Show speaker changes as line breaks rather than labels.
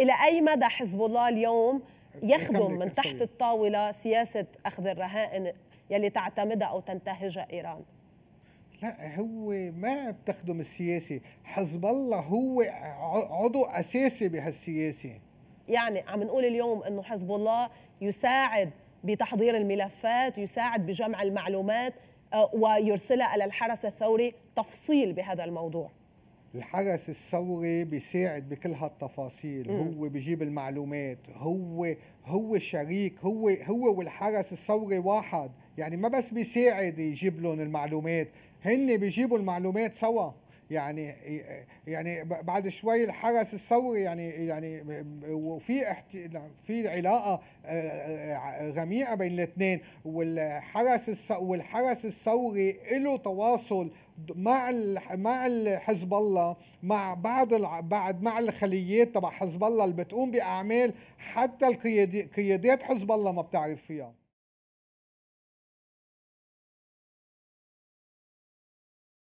الى اي مدى حزب الله اليوم يخدم من تحت الطاوله سياسه اخذ الرهائن يلي تعتمدها او تنتهجها ايران
لا هو ما بتخدم السياسه حزب الله هو عضو اساسي بهالسياسه
يعني عم نقول اليوم انه حزب الله يساعد بتحضير الملفات يساعد بجمع المعلومات آه، ويرسلها الى الحرس الثوري تفصيل بهذا الموضوع
الحرس الثوري بيساعد بكل هالتفاصيل مم. هو بيجيب المعلومات هو هو الشريك هو هو والحرس الثوري واحد يعني ما بس بيساعد يجيب لهم المعلومات هن بيجيبوا المعلومات سوا يعني يعني بعد شوي الحرس الثوري يعني يعني وفي في علاقه غميقه بين الاثنين والحرس والحرس الثوري له تواصل مع مع حزب الله مع بعض بعد مع الخليات تبع حزب الله اللي بتقوم باعمال حتى القيادات حزب الله ما بتعرف فيها